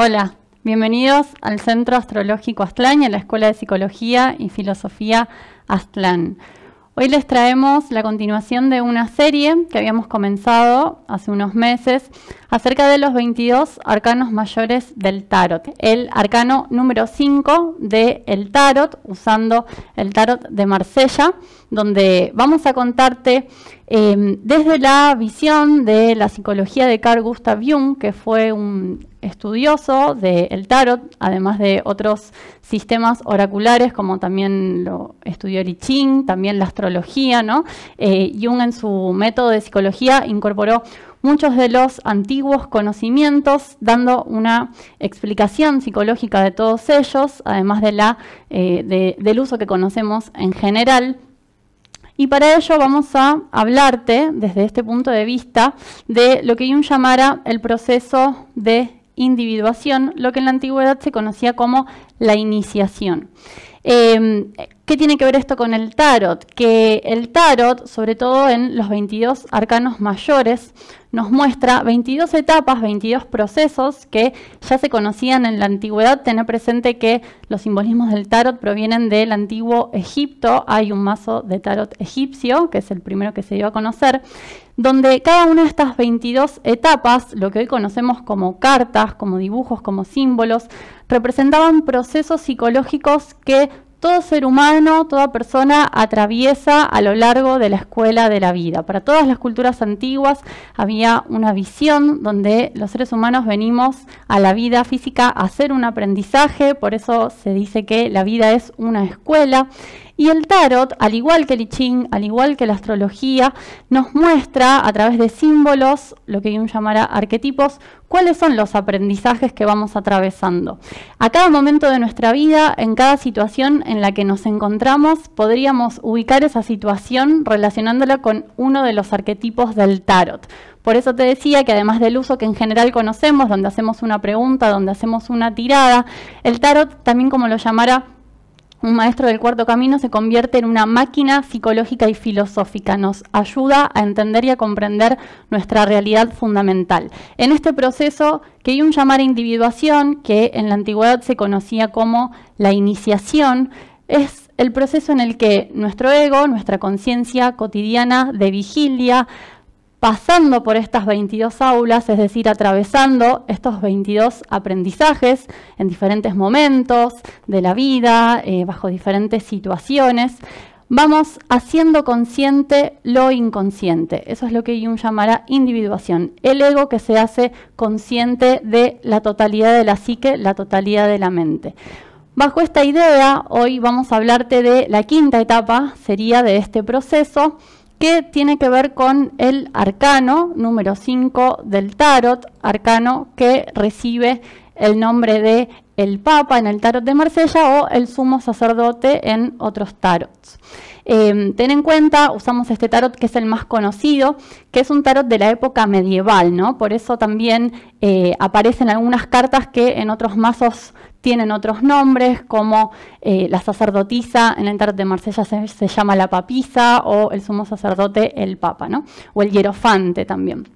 Hola, bienvenidos al Centro Astrológico Aztlán y a la Escuela de Psicología y Filosofía Aztlán. Hoy les traemos la continuación de una serie que habíamos comenzado hace unos meses acerca de los 22 arcanos mayores del tarot. El arcano número 5 del tarot, usando el tarot de Marsella, donde vamos a contarte Em, desde la visión de la psicología de Carl Gustav Jung, que fue un estudioso del tarot, además de otros sistemas oraculares, como también lo estudió Li Ching, también la astrología, ¿no? Eh, Jung en su método de psicología incorporó muchos de los antiguos conocimientos, dando una explicación psicológica de todos ellos, además eh, del uso que conocemos en general y para ello vamos a hablarte desde este punto de vista de lo que Jung llamara el proceso de individuación, lo que en la antigüedad se conocía como la iniciación. Eh, ¿Qué tiene que ver esto con el tarot? Que el tarot, sobre todo en los 22 arcanos mayores, nos muestra 22 etapas, 22 procesos que ya se conocían en la antigüedad. Tener presente que los simbolismos del tarot provienen del antiguo Egipto. Hay un mazo de tarot egipcio, que es el primero que se dio a conocer, donde cada una de estas 22 etapas, lo que hoy conocemos como cartas, como dibujos, como símbolos, representaban procesos psicológicos que todo ser humano, toda persona atraviesa a lo largo de la escuela de la vida. Para todas las culturas antiguas había una visión donde los seres humanos venimos a la vida física a hacer un aprendizaje, por eso se dice que la vida es una escuela. Y el tarot, al igual que el I Ching, al igual que la astrología, nos muestra a través de símbolos, lo que Jung llamará arquetipos, cuáles son los aprendizajes que vamos atravesando. A cada momento de nuestra vida, en cada situación en la que nos encontramos, podríamos ubicar esa situación relacionándola con uno de los arquetipos del tarot. Por eso te decía que además del uso que en general conocemos, donde hacemos una pregunta, donde hacemos una tirada, el tarot también como lo llamara un maestro del cuarto camino se convierte en una máquina psicológica y filosófica, nos ayuda a entender y a comprender nuestra realidad fundamental. En este proceso que hay un llamar a individuación, que en la antigüedad se conocía como la iniciación, es el proceso en el que nuestro ego, nuestra conciencia cotidiana de vigilia, pasando por estas 22 aulas, es decir, atravesando estos 22 aprendizajes en diferentes momentos de la vida, eh, bajo diferentes situaciones, vamos haciendo consciente lo inconsciente. Eso es lo que Jung llamará individuación, el ego que se hace consciente de la totalidad de la psique, la totalidad de la mente. Bajo esta idea, hoy vamos a hablarte de la quinta etapa, sería de este proceso, que tiene que ver con el arcano número 5 del tarot, arcano que recibe el nombre de el Papa en el tarot de Marsella o el sumo sacerdote en otros tarots. Em, ten en cuenta, usamos este tarot que es el más conocido, que es un tarot de la época medieval, ¿no? Por eso también eh, aparecen algunas cartas que en otros mazos tienen otros nombres, como eh, la sacerdotisa, en el tarot de Marsella se, llama la papisa, o el sumo sacerdote, el papa, O el hierofante también.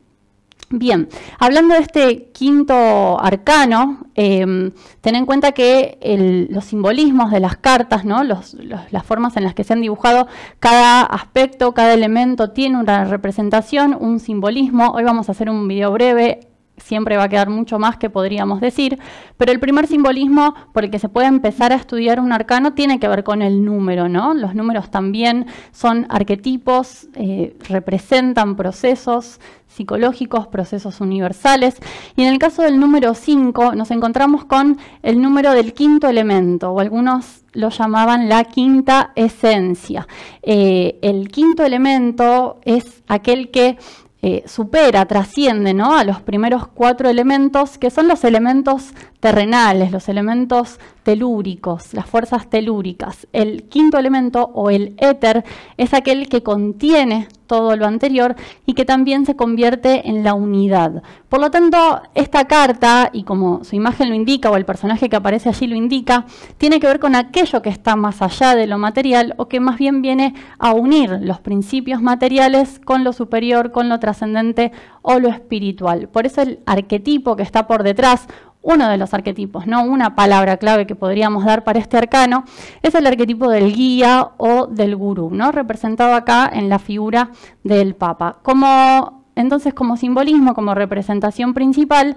Bien, hablando de este quinto arcano, em, ten en cuenta que los simbolismos de las cartas, ¿no? las formas en las que se han dibujado, cada aspecto, cada elemento tiene una representación, un simbolismo. Hoy vamos a hacer un video breve siempre va a quedar mucho más que podríamos decir, pero el primer simbolismo por el que se puede empezar a estudiar un arcano tiene que ver con el número, ¿no? Los números también son arquetipos, eh, representan procesos psicológicos, procesos universales, y en el caso del número 5 nos encontramos con el número del quinto elemento, o algunos lo llamaban la quinta esencia. Eh, el quinto elemento es aquel que eh, supera, trasciende ¿no? a los primeros cuatro elementos, que son los elementos terrenales, los elementos telúricos, las fuerzas telúricas. El quinto elemento o el éter es aquel que contiene todo lo anterior y que también se convierte en la unidad. Por lo tanto, esta carta, y como su imagen lo indica o el personaje que aparece allí lo indica, tiene que ver con aquello que está más allá de lo material o que más bien viene a unir los principios materiales con lo superior, con lo trascendente o lo espiritual. Por eso el arquetipo que está por detrás uno de los arquetipos, no una palabra clave que podríamos dar para este arcano, es el arquetipo del guía o del gurú, ¿no? representado acá en la figura del Papa. Como, entonces, como simbolismo, como representación principal,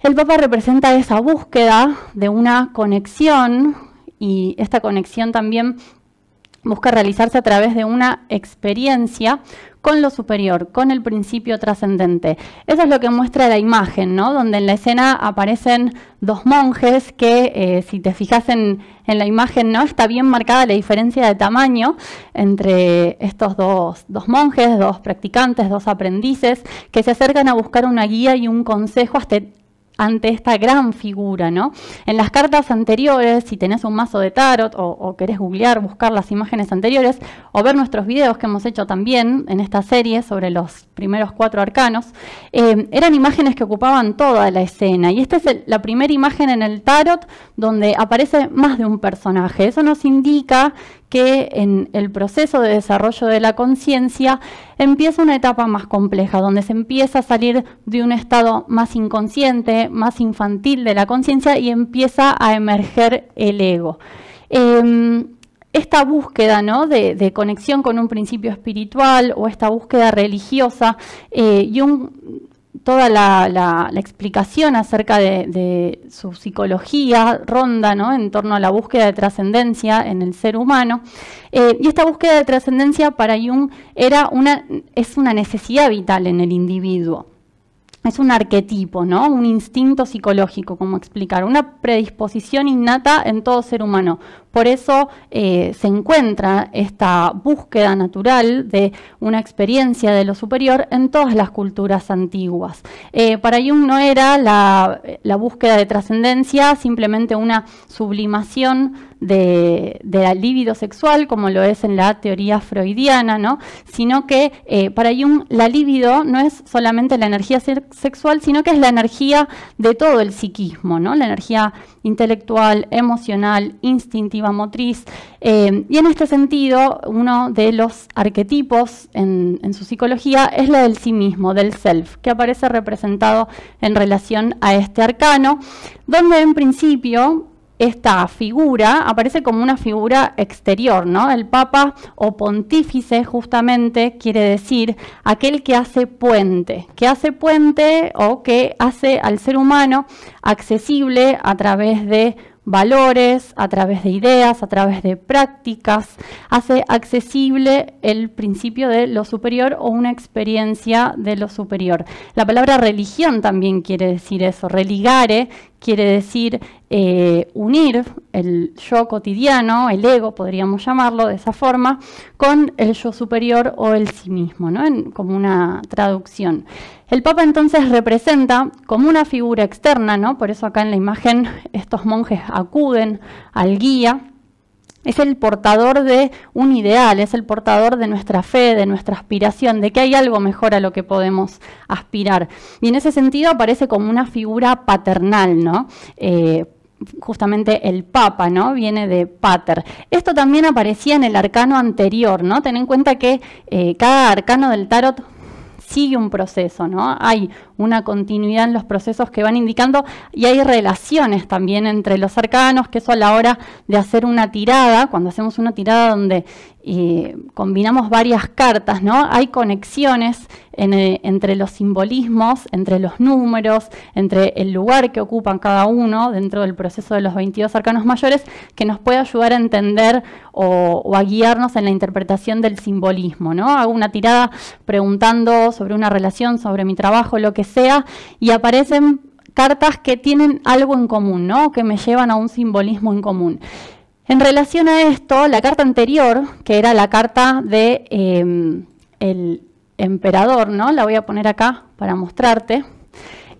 el Papa representa esa búsqueda de una conexión y esta conexión también busca realizarse a través de una experiencia con lo superior, con el principio trascendente. Eso es lo que muestra la imagen, ¿no? Donde en la escena aparecen dos monjes que, eh, si te fijas en, en, la imagen, ¿no? Está bien marcada la diferencia de tamaño entre estos dos, dos monjes, dos practicantes, dos aprendices, que se acercan a buscar una guía y un consejo hasta, ante esta gran figura, ¿no? En las cartas anteriores, si tenés un mazo de tarot o, querés googlear, buscar las imágenes anteriores o ver nuestros videos que hemos hecho también en esta serie sobre los primeros cuatro arcanos, eh, eran imágenes que ocupaban toda la escena. Y esta es la primera imagen en el tarot donde aparece más de un personaje. Eso nos indica que en el proceso de desarrollo de la conciencia empieza una etapa más compleja, donde se empieza a salir de un estado más inconsciente, más infantil de la conciencia y empieza a emerger el ego. Em, esta búsqueda ¿no? de, conexión con un principio espiritual o esta búsqueda religiosa eh, y un toda la, explicación acerca de, su psicología ronda en torno a la búsqueda de trascendencia en el ser humano. Eh, y esta búsqueda de trascendencia para Jung era una, es una necesidad vital en el individuo. Es un arquetipo, ¿no? un instinto psicológico, como explicar, una predisposición innata en todo ser humano, por eso eh, se encuentra esta búsqueda natural de una experiencia de lo superior en todas las culturas antiguas. Eh, para Jung no era la, búsqueda de trascendencia simplemente una sublimación de, la libido sexual, como lo es en la teoría freudiana, ¿no? sino que eh, para Jung la libido no es solamente la energía sexual, sino que es la energía de todo el psiquismo, ¿no? la energía intelectual, emocional, instintiva motriz. Eh, y en este sentido, uno de los arquetipos en, en, su psicología es la del sí mismo, del self, que aparece representado en relación a este arcano, donde en principio esta figura aparece como una figura exterior, ¿no? El papa o pontífice justamente quiere decir aquel que hace puente, que hace puente o que hace al ser humano accesible a través de valores, a través de ideas, a través de prácticas, hace accesible el principio de lo superior o una experiencia de lo superior. La palabra religión también quiere decir eso, religare quiere decir eh, unir el yo cotidiano, el ego, podríamos llamarlo de esa forma, con el yo superior o el sí mismo, ¿no? En, como una traducción. El Papa entonces representa como una figura externa, ¿no? Por eso acá en la imagen estos monjes acuden al guía. Es el portador de un ideal, es el portador de nuestra fe, de nuestra aspiración, de que hay algo mejor a lo que podemos aspirar. Y en ese sentido aparece como una figura paternal, ¿no? Eh, justamente el Papa, ¿no? Viene de Pater. Esto también aparecía en el arcano anterior, ¿no? Ten en cuenta que eh, cada arcano del tarot sigue un proceso, ¿no? Hay una continuidad en los procesos que van indicando y hay relaciones también entre los cercanos, que eso a la hora de hacer una tirada, cuando hacemos una tirada donde eh, combinamos varias cartas, ¿no? Hay conexiones eh, entre los simbolismos, entre los números, entre el lugar que ocupan cada uno dentro del proceso de los 22 cercanos mayores, que nos puede ayudar a entender o, o a guiarnos en la interpretación del simbolismo, ¿no? Hago una tirada preguntando sobre una relación, sobre mi trabajo, lo que sea, y aparecen cartas que tienen algo en común, ¿no? que me llevan a un simbolismo en común. En relación a esto, la carta anterior, que era la carta de em, el emperador, ¿no? la voy a poner acá para mostrarte.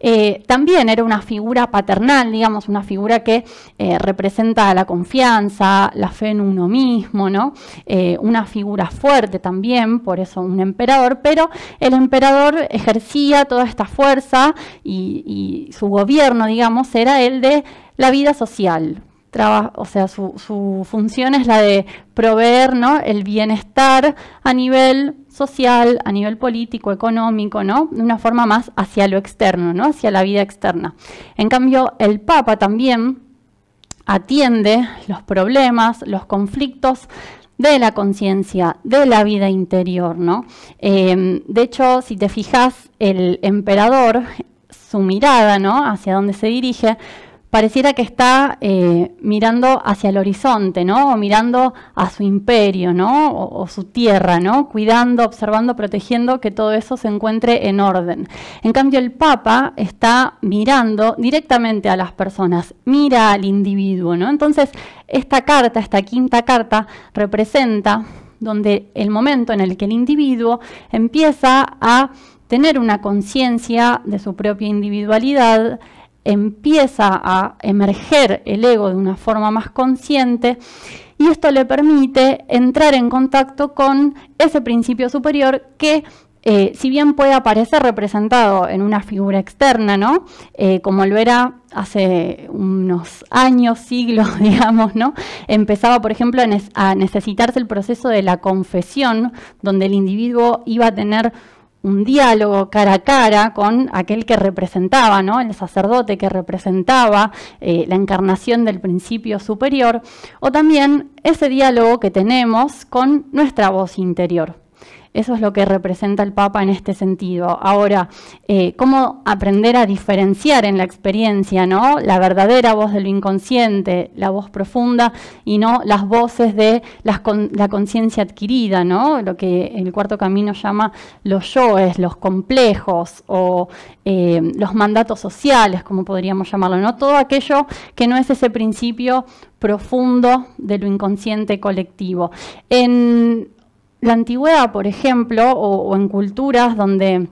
Eh, también era una figura paternal, digamos, una figura que eh, representa la confianza, la fe en uno mismo, ¿no? Eh, una figura fuerte también, por eso un emperador, pero el emperador ejercía toda esta fuerza y, su gobierno, digamos, era el de la vida social, o sea, su, su, función es la de proveer ¿no? el bienestar a nivel social, a nivel político, económico, ¿no? De una forma más hacia lo externo, ¿no? Hacia la vida externa. En cambio, el Papa también atiende los problemas, los conflictos de la conciencia, de la vida interior, ¿no? Em, de hecho, si te fijas, el emperador, su mirada, ¿no? Hacia dónde se dirige, pareciera que está eh, mirando hacia el horizonte, ¿no? O mirando a su imperio, ¿no? O, su tierra, ¿no? Cuidando, observando, protegiendo que todo eso se encuentre en orden. En cambio, el Papa está mirando directamente a las personas, mira al individuo, ¿no? Entonces, esta carta, esta quinta carta, representa donde el momento en el que el individuo empieza a tener una conciencia de su propia individualidad, empieza a emerger el ego de una forma más consciente y esto le permite entrar en contacto con ese principio superior que eh, si bien puede aparecer representado en una figura externa, ¿no? Eh, como lo era hace unos años, siglos, digamos, ¿no? Empezaba, por ejemplo, a necesitarse el proceso de la confesión, donde el individuo iba a tener un diálogo cara a cara con aquel que representaba, ¿no? el sacerdote que representaba eh, la encarnación del principio superior, o también ese diálogo que tenemos con nuestra voz interior. Eso es lo que representa el Papa en este sentido. Ahora, eh, ¿cómo aprender a diferenciar en la experiencia ¿no? la verdadera voz de lo inconsciente, la voz profunda y no las voces de la conciencia adquirida, ¿no? lo que el cuarto camino llama los yoes, los complejos o eh, los mandatos sociales, como podríamos llamarlo, ¿no? todo aquello que no es ese principio profundo de lo inconsciente colectivo. En la antigüedad, por ejemplo, o, en culturas donde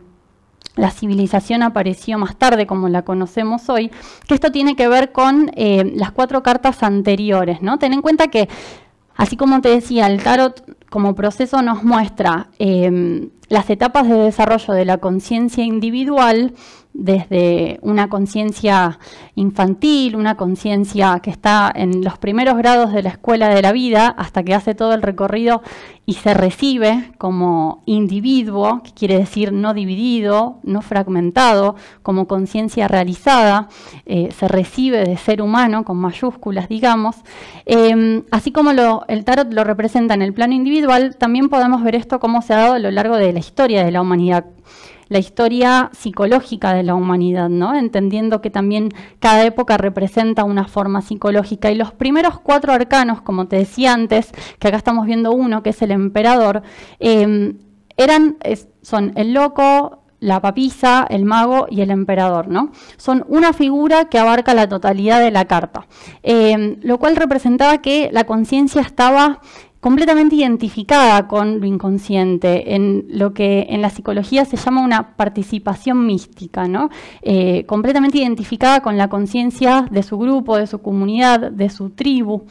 la civilización apareció más tarde, como la conocemos hoy, que esto tiene que ver con eh, las cuatro cartas anteriores. ¿no? Ten en cuenta que, así como te decía, el tarot como proceso nos muestra eh, las etapas de desarrollo de la conciencia individual, desde una conciencia infantil, una conciencia que está en los primeros grados de la escuela de la vida, hasta que hace todo el recorrido y se recibe como individuo, que quiere decir no dividido, no fragmentado, como conciencia realizada, eh, se recibe de ser humano, con mayúsculas, digamos. Em, así como el tarot lo representa en el plano individual, también podemos ver esto cómo se ha dado a lo largo de la historia de la humanidad la historia psicológica de la humanidad, ¿no? entendiendo que también cada época representa una forma psicológica. Y los primeros cuatro arcanos, como te decía antes, que acá estamos viendo uno, que es el emperador, eh, eran, son el loco, la papisa, el mago y el emperador, ¿no? Son una figura que abarca la totalidad de la carta, eh, lo cual representaba que la conciencia estaba completamente identificada con lo inconsciente, en lo que en la psicología se llama una participación mística, ¿no? Eh, completamente identificada con la conciencia de su grupo, de su comunidad, de su tribu.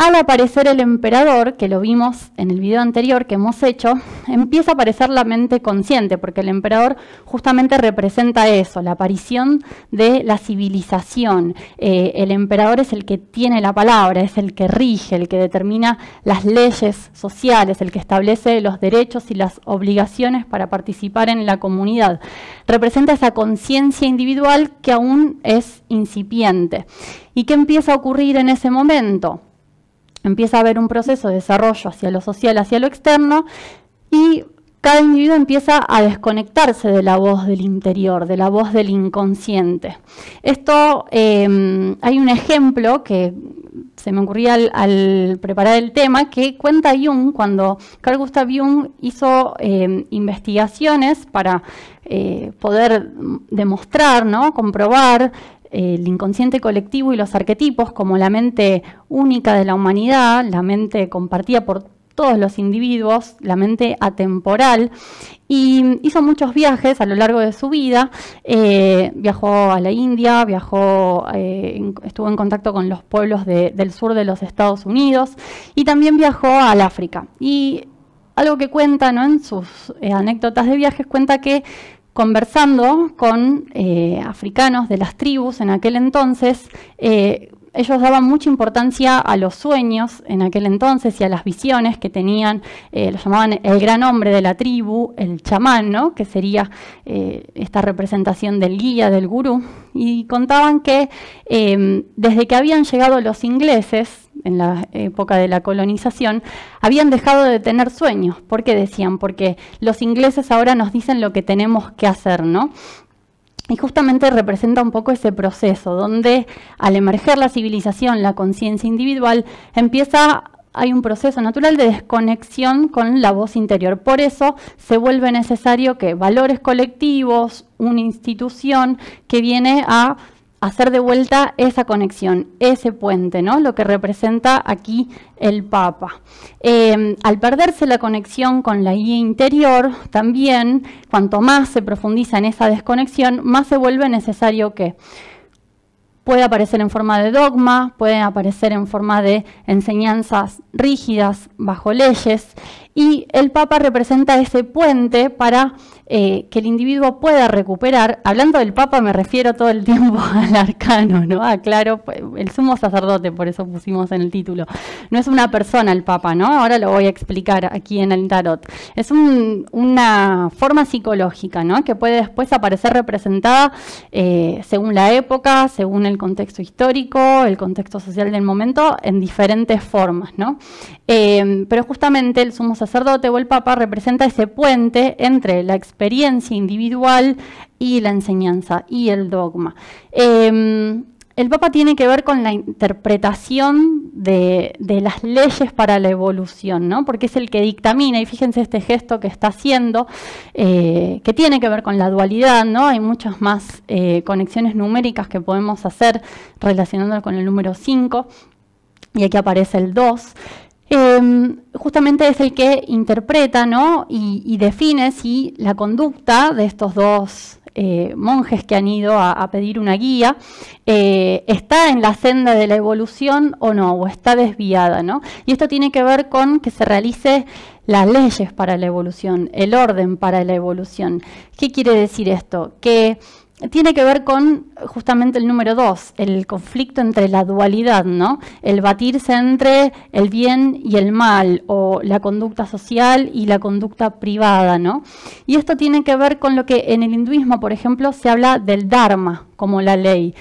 Al aparecer el emperador, que lo vimos en el video anterior que hemos hecho, empieza a aparecer la mente consciente, porque el emperador justamente representa eso, la aparición de la civilización. Eh, el emperador es el que tiene la palabra, es el que rige, el que determina las leyes sociales, el que establece los derechos y las obligaciones para participar en la comunidad. Representa esa conciencia individual que aún es incipiente. ¿Y qué empieza a ocurrir en ese momento? Empieza a haber un proceso de desarrollo hacia lo social, hacia lo externo, y cada individuo empieza a desconectarse de la voz del interior, de la voz del inconsciente. Esto, em, hay un ejemplo que se me ocurría al, preparar el tema, que cuenta Jung, cuando Carl Gustav Jung hizo em, investigaciones para eh, poder demostrar, ¿no? comprobar el inconsciente colectivo y los arquetipos como la mente única de la humanidad, la mente compartida por todos los individuos, la mente atemporal, y hizo muchos viajes a lo largo de su vida. Eh, viajó a la India, viajó, eh, estuvo en contacto con los pueblos del sur de los Estados Unidos y también viajó al África. Y algo que cuenta ¿no? en sus eh, anécdotas de viajes, cuenta que conversando con eh, africanos de las tribus en aquel entonces, eh, ellos daban mucha importancia a los sueños en aquel entonces y a las visiones que tenían, eh, lo llamaban el gran hombre de la tribu, el chamán, ¿no? que sería esta representación del guía, del gurú, y contaban que desde que habían llegado los ingleses, en la época de la colonización, habían dejado de tener sueños. ¿Por qué decían? Porque los ingleses ahora nos dicen lo que tenemos que hacer, ¿no? Y justamente representa un poco ese proceso donde al emerger la civilización, la conciencia individual, empieza hay un proceso natural de desconexión con la voz interior. Por eso se vuelve necesario que valores colectivos, una institución que viene a hacer de vuelta esa conexión, ese puente, ¿no? Lo que representa aquí el Papa. Em, al perderse la conexión con la guía interior, también cuanto más se profundiza en esa desconexión, más se vuelve necesario que puede aparecer en forma de dogma, puede aparecer en forma de enseñanzas rígidas bajo leyes, y el Papa representa ese puente para eh, que el individuo pueda recuperar, hablando del Papa me refiero todo el tiempo al arcano, ¿no? Ah, claro, pues, el sumo sacerdote, por eso pusimos en el título. No es una persona el Papa, ¿no? Ahora lo voy a explicar aquí en el tarot. Es una forma psicológica, ¿no? Que puede después aparecer representada eh, según la época, según el contexto histórico, el contexto social del momento, en diferentes formas, ¿no? Eh, pero justamente el sumo sacerdote o el Papa representa ese puente entre la experiencia experiencia individual y la enseñanza y el dogma. Em, el Papa tiene que ver con la interpretación de, las leyes para la evolución, ¿no? porque es el que dictamina, y fíjense este gesto que está haciendo, eh, que tiene que ver con la dualidad, ¿no? hay muchas más eh, conexiones numéricas que podemos hacer relacionándolo con el número 5, y aquí aparece el 2. Em, justamente es el que interpreta ¿no? y, define si la conducta de estos dos eh, monjes que han ido a, pedir una guía eh, está en la senda de la evolución o no, o está desviada. ¿no? Y esto tiene que ver con que se realicen las leyes para la evolución, el orden para la evolución. ¿Qué quiere decir esto? Que tiene que ver con justamente el número dos, el conflicto entre la dualidad, ¿no? El batirse entre el bien y el mal, o la conducta social y la conducta privada, ¿no? Y esto tiene que ver con lo que en el hinduismo, por ejemplo, se habla del Dharma como la ley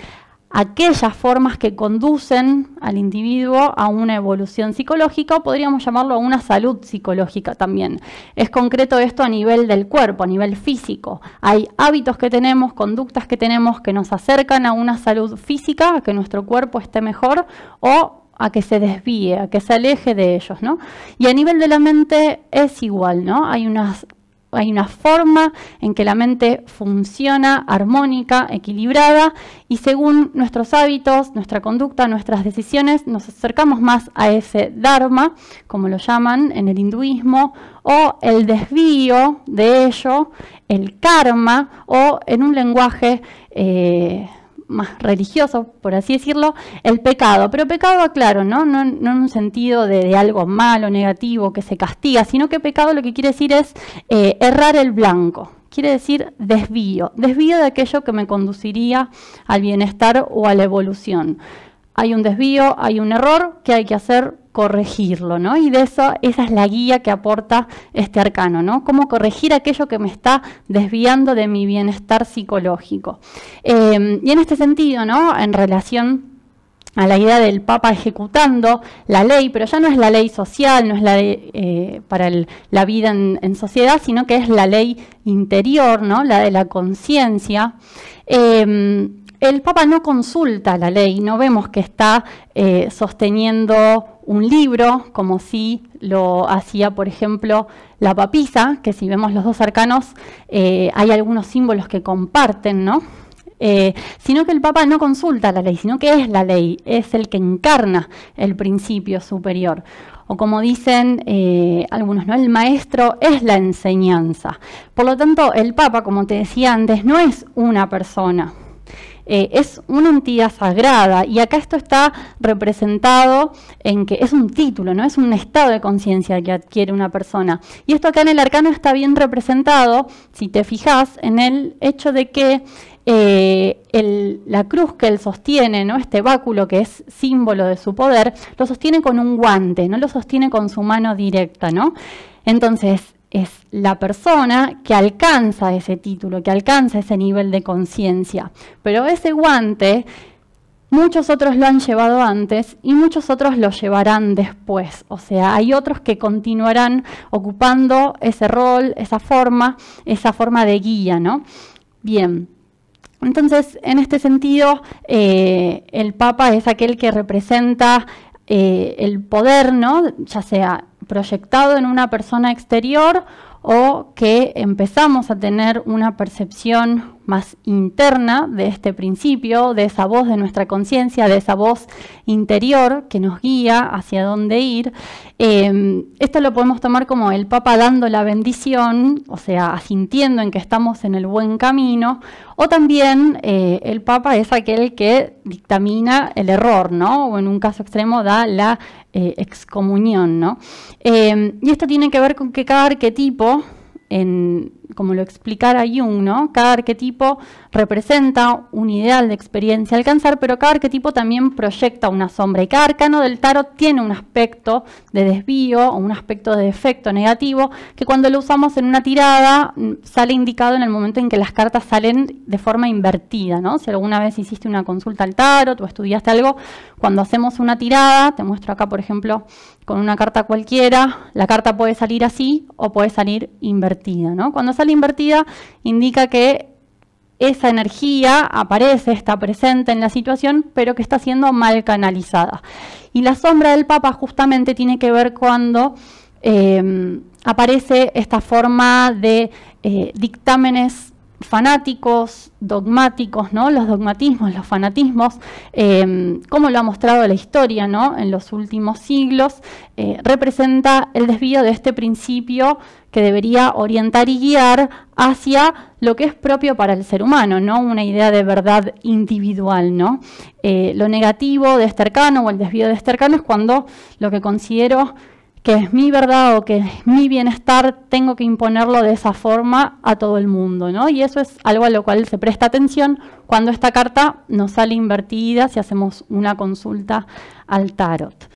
aquellas formas que conducen al individuo a una evolución psicológica o podríamos llamarlo a una salud psicológica también. Es concreto esto a nivel del cuerpo, a nivel físico. Hay hábitos que tenemos, conductas que tenemos que nos acercan a una salud física, a que nuestro cuerpo esté mejor o a que se desvíe, a que se aleje de ellos, ¿no? Y a nivel de la mente es igual, ¿no? Hay unas hay una forma en que la mente funciona armónica, equilibrada y según nuestros hábitos, nuestra conducta, nuestras decisiones, nos acercamos más a ese Dharma, como lo llaman en el hinduismo, o el desvío de ello, el karma, o en un lenguaje... Eh, más religioso, por así decirlo, el pecado. Pero pecado, claro, ¿no? No, en un sentido de, algo malo, negativo, que se castiga, sino que pecado lo que quiere decir es eh, errar el blanco. Quiere decir desvío, desvío de aquello que me conduciría al bienestar o a la evolución hay un desvío, hay un error, que hay que hacer? Corregirlo, ¿no? Y de eso, esa es la guía que aporta este arcano, ¿no? Cómo corregir aquello que me está desviando de mi bienestar psicológico. Em, y en este sentido, ¿no? En relación a la idea del Papa ejecutando la ley, pero ya no es la ley social, no es la de, eh, para la vida en, sociedad, sino que es la ley interior, ¿no? la de la conciencia. Em, el Papa no consulta la ley, no vemos que está eh, sosteniendo un libro, como si lo hacía, por ejemplo, la papisa, que si vemos los dos arcanos, eh, hay algunos símbolos que comparten, ¿no? Eh, sino que el Papa no consulta la ley, sino que es la ley, es el que encarna el principio superior. O como dicen algunos, ¿no? el maestro es la enseñanza. Por lo tanto, el Papa, como te decía antes, no es una persona, eh, es una entidad sagrada y acá esto está representado en que es un título, no es un estado de conciencia que adquiere una persona. Y esto acá en el arcano está bien representado, si te fijas, en el hecho de que eh, la cruz que él sostiene, ¿no? este báculo que es símbolo de su poder, lo sostiene con un guante, no lo sostiene con su mano directa. ¿no? Entonces, es la persona que alcanza ese título, que alcanza ese nivel de conciencia. Pero ese guante, muchos otros lo han llevado antes y muchos otros lo llevarán después. O sea, hay otros que continuarán ocupando ese rol, esa forma, esa forma de guía, ¿no? Bien. Entonces, en este sentido, eh, el Papa es aquel que representa eh, el poder, ¿no? ya sea proyectado en una persona exterior o que empezamos a tener una percepción más interna de este principio, de esa voz de nuestra conciencia, de esa voz interior que nos guía hacia dónde ir. Em, esto lo podemos tomar como el Papa dando la bendición, o sea, asintiendo en que estamos en el buen camino, o también eh, el Papa es aquel que dictamina el error, ¿no? O en un caso extremo da la eh, excomunión, ¿no? Em, y esto tiene que ver con que cada arquetipo en, como lo explicara Jung, Cada arquetipo representa un ideal de experiencia alcanzar, pero cada arquetipo también proyecta una sombra y cada arcano del tarot tiene un aspecto de desvío o un aspecto de defecto negativo que cuando lo usamos en una tirada mm, sale indicado en el momento en que las cartas salen de forma invertida, ¿no? Si alguna vez hiciste una consulta al tarot o estudiaste algo, cuando hacemos una tirada, te muestro acá, por ejemplo, con una carta cualquiera, la carta puede salir así o puede salir invertida, ¿no? Cuando sala invertida indica que esa energía aparece, está presente en la situación, pero que está siendo mal canalizada. Y la sombra del Papa justamente tiene que ver cuando eh, aparece esta forma de eh, dictámenes fanáticos, dogmáticos, ¿no? Los dogmatismos, los fanatismos, em, como lo ha mostrado la historia, ¿no? En los últimos siglos, eh, representa el desvío de este principio que debería orientar y guiar hacia lo que es propio para el ser humano, ¿no? Una idea de verdad individual, ¿no? Eh, lo negativo de Estercano o el desvío de Estercano es cuando lo que considero que es mi verdad o que es mi bienestar, tengo que imponerlo de esa forma a todo el mundo, ¿no? Y eso es algo a lo cual se presta atención cuando esta carta nos sale invertida si hacemos una consulta al tarot.